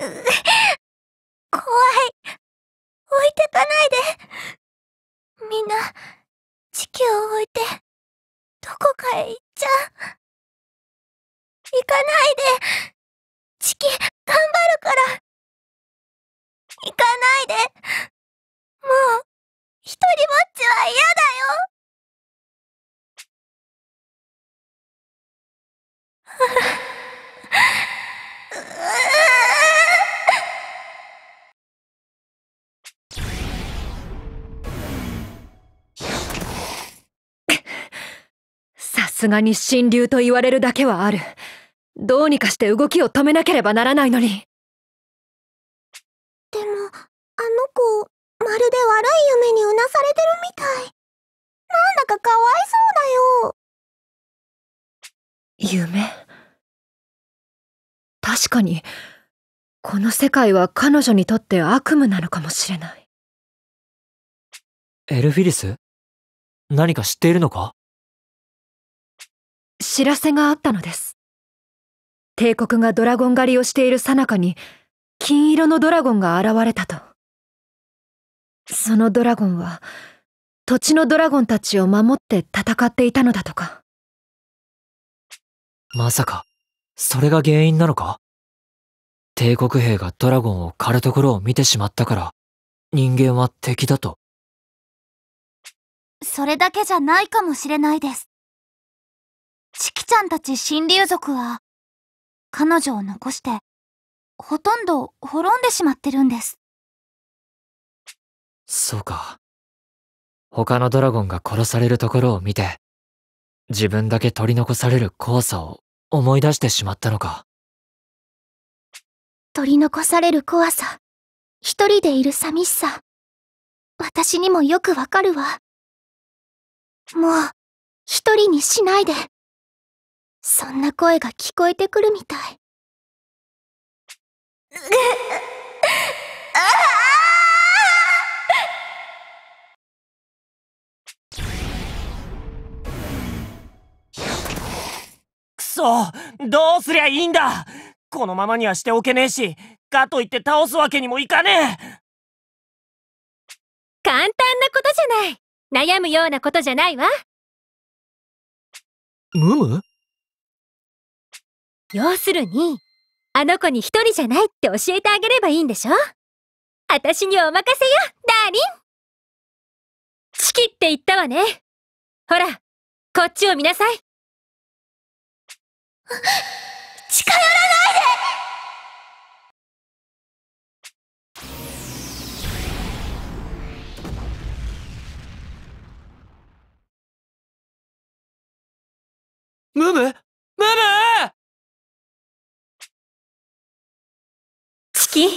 怖い。置いてかないで。みんな、地球を置いて、どこかへ行っちゃう。行かないで。地球、頑張るから。行かないで。もう、一人ぼっちは嫌だよ。Ha ha. すがに神流と言われるだけはある。どうにかして動きを止めなければならないのに。でも、あの子、まるで悪い夢にうなされてるみたい。なんだかかわいそうだよ。夢確かに、この世界は彼女にとって悪夢なのかもしれない。エルフィリス何か知っているのか知らせがあったのです。帝国がドラゴン狩りをしている最中に、金色のドラゴンが現れたと。そのドラゴンは、土地のドラゴンたちを守って戦っていたのだとか。まさか、それが原因なのか帝国兵がドラゴンを狩るところを見てしまったから、人間は敵だと。それだけじゃないかもしれないです。ちゃんたち新竜族は、彼女を残して、ほとんど滅んでしまってるんです。そうか。他のドラゴンが殺されるところを見て、自分だけ取り残される怖さを思い出してしまったのか。取り残される怖さ、一人でいる寂しさ、私にもよくわかるわ。もう、一人にしないで。そんな声が聞こえてくるみたい。くそどうすりゃいいんだこのままにはしておけねえし、かといって倒すわけにもいかねえ簡単なことじゃない悩むようなことじゃないわむむ要するに、あの子に一人じゃないって教えてあげればいいんでしょ私にお任せよ、ダーリンチキって言ったわねほら、こっちを見なさい近寄らないでムムキ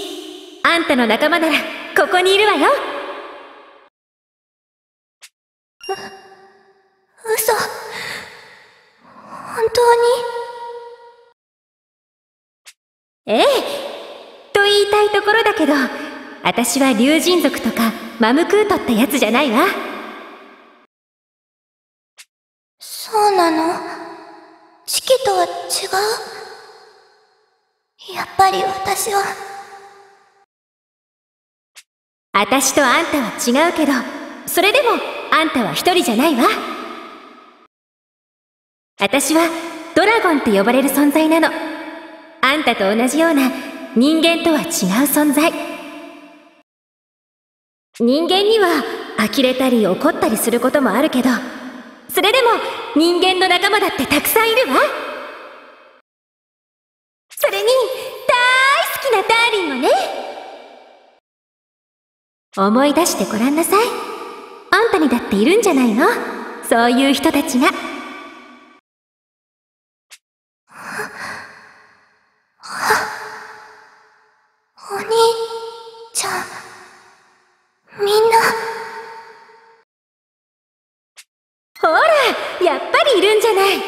あんたの仲間ならここにいるわよう嘘本当にええと言いたいところだけど私は竜神族とかマムクートってやつじゃないわそうなのチキとは違うやっぱり私は私とあんたは違うけどそれでもあんたは一人じゃないわ私はドラゴンって呼ばれる存在なのあんたと同じような人間とは違う存在人間には呆れたり怒ったりすることもあるけどそれでも人間の仲間だってたくさんいるわ思い出してごらんなさい。あんたにだっているんじゃないのそういう人たちが。お兄ちゃん、みんな。ほら、やっぱりいるんじゃない。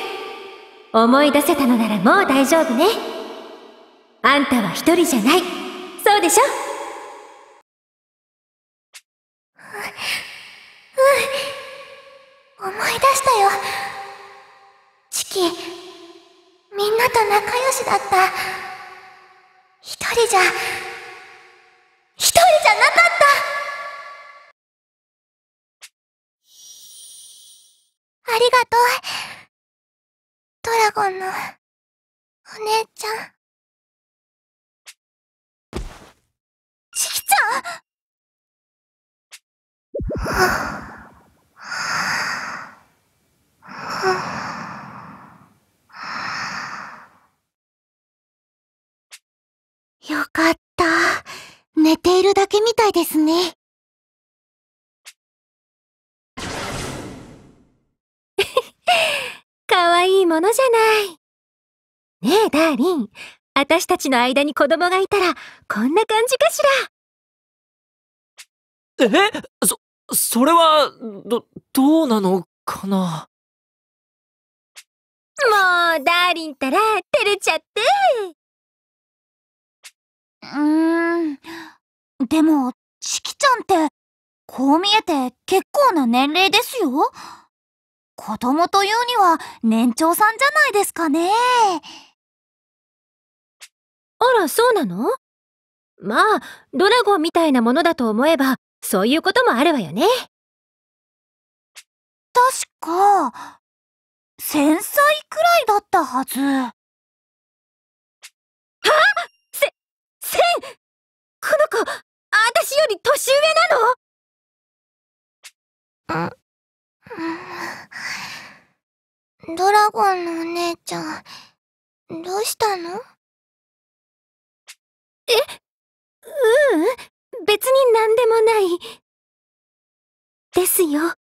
思い出せたのならもう大丈夫ね。あんたは一人じゃない。そうでしょい出したよチキみんなと仲良しだった一人じゃ一人じゃなかったありがとうドラゴンのお姉ちゃんチキちゃんよかった。寝ているだけみたいですね。かわいいものじゃない。ねえ、ダーリン。あたしたちの間に子供がいたら、こんな感じかしら。えそ、それは、ど、どうなのかな。もう、ダーリンったら、照れちゃって。うん。でも、チキちゃんって、こう見えて結構な年齢ですよ。子供というには年長さんじゃないですかね。あら、そうなのまあ、ドラゴンみたいなものだと思えば、そういうこともあるわよね。確か、繊細くらいだったはず。り年上なのドラゴンのお姉ちゃん、どうしたのえううん、別に何でもない。ですよ。